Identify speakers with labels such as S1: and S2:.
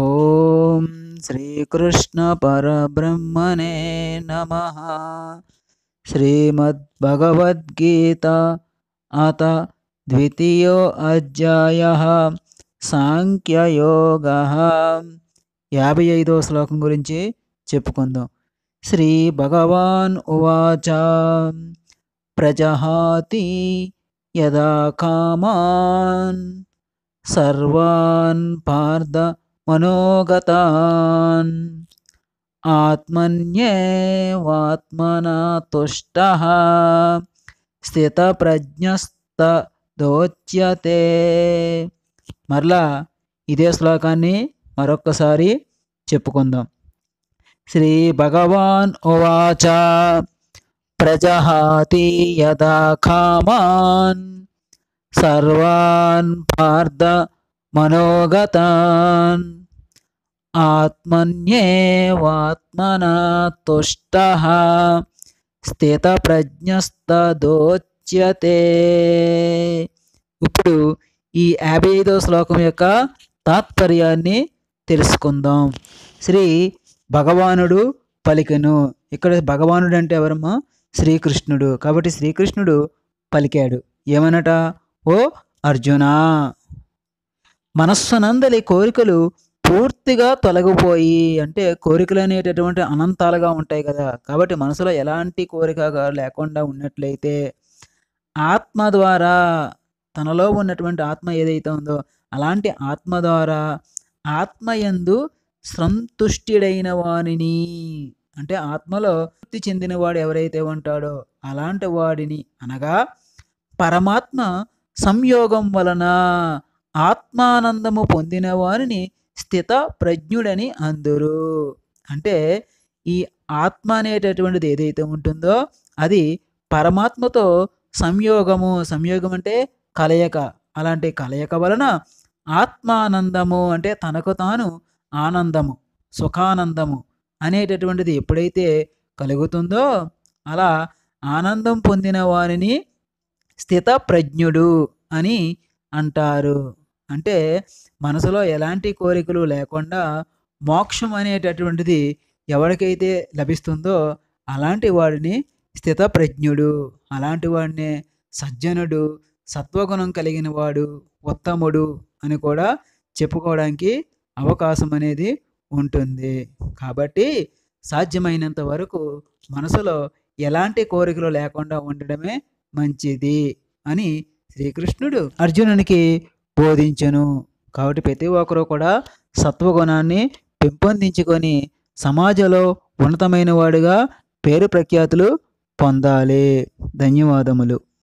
S1: ఓం శ్రీకృష్ణ పరబ్రహ్మణే నమ శ్రీమద్భగవద్గీత అత ద్వితీయో అధ్యాయ సాంఖ్యయోగ యాభై ఐదో శ్లోకం గురించి చెప్పుకుందాం శ్రీ భగవాన్ ఉవాచ ప్రజహాతి యదా కామాన్ సర్వాన్ పార్థ మనోగతాన్ ఆత్మన్యేవాత్మనా తుష్ట ప్రజ్ఞస్త దోచ్యతే మరలా ఇదే శ్లోకాన్ని మరొక్కసారి చెప్పుకుందాం శ్రీ భగవాన్ ఉవాచ ప్రజహాతి యదా కామాన్ సర్వాన్ పార్థ మనోగతాన్ ఆత్మన్యేవాత్మన తుష్ట ప్రజ్ఞస్తోచ్యతే ఇప్పుడు ఈ యాభై ఐదో శ్లోకం యొక్క తాత్పర్యాన్ని తెలుసుకుందాం శ్రీ భగవానుడు పలికెను ఇక్కడ భగవానుడు అంటే ఎవరమ్మా శ్రీకృష్ణుడు కాబట్టి శ్రీకృష్ణుడు పలికాడు ఏమనట ఓ అర్జునా మనస్సునందలి కోరికలు పూర్తిగా తొలగిపోయి అంటే కోరికలు అనేటటువంటి అనంతాలుగా ఉంటాయి కదా కాబట్టి మనసులో ఎలాంటి కోరికగా లేకుండా ఉన్నట్లయితే ఆత్మ ద్వారా తనలో ఉన్నటువంటి ఆత్మ ఏదైతే ఉందో అలాంటి ఆత్మ ద్వారా ఆత్మయందు సంతుష్టిడైన వాణిని అంటే ఆత్మలో తృప్తి చెందినవాడు ఎవరైతే ఉంటాడో అలాంటి వాడిని అనగా పరమాత్మ సంయోగం వలన ఆత్మానందము పొందిన వారిని స్థిత ప్రజ్ఞుడని అందరు అంటే ఈ ఆత్మ అనేటటువంటిది ఏదైతే ఉంటుందో అది పరమాత్మతో సంయోగము సంయోగం అంటే కలయక అలాంటి కలయక వలన ఆత్మానందము అంటే తనకు తాను ఆనందము సుఖానందము అనేటటువంటిది ఎప్పుడైతే కలుగుతుందో అలా ఆనందం పొందిన వారిని స్థిత ప్రజ్ఞుడు అని అంటారు అంటే మనసులో ఎలాంటి కోరికలు లేకుండా మోక్షం అనేటటువంటిది ఎవరికైతే లభిస్తుందో అలాంటి వాడిని స్థితప్రజ్ఞుడు అలాంటి వాడిని సజ్జనుడు సత్వగుణం కలిగిన వాడు ఉత్తముడు అని కూడా చెప్పుకోవడానికి అవకాశం అనేది ఉంటుంది కాబట్టి సాధ్యమైనంత వరకు మనసులో ఎలాంటి కోరికలు లేకుండా ఉండడమే మంచిది అని శ్రీకృష్ణుడు అర్జునునికి బోధించెను కాబట్టి ప్రతి ఒక్కరూ కూడా సత్వగుణాన్ని పెంపొందించుకొని సమాజంలో ఉన్నతమైన వాడిగా పేరు ప్రఖ్యాతులు పొందాలి ధన్యవాదములు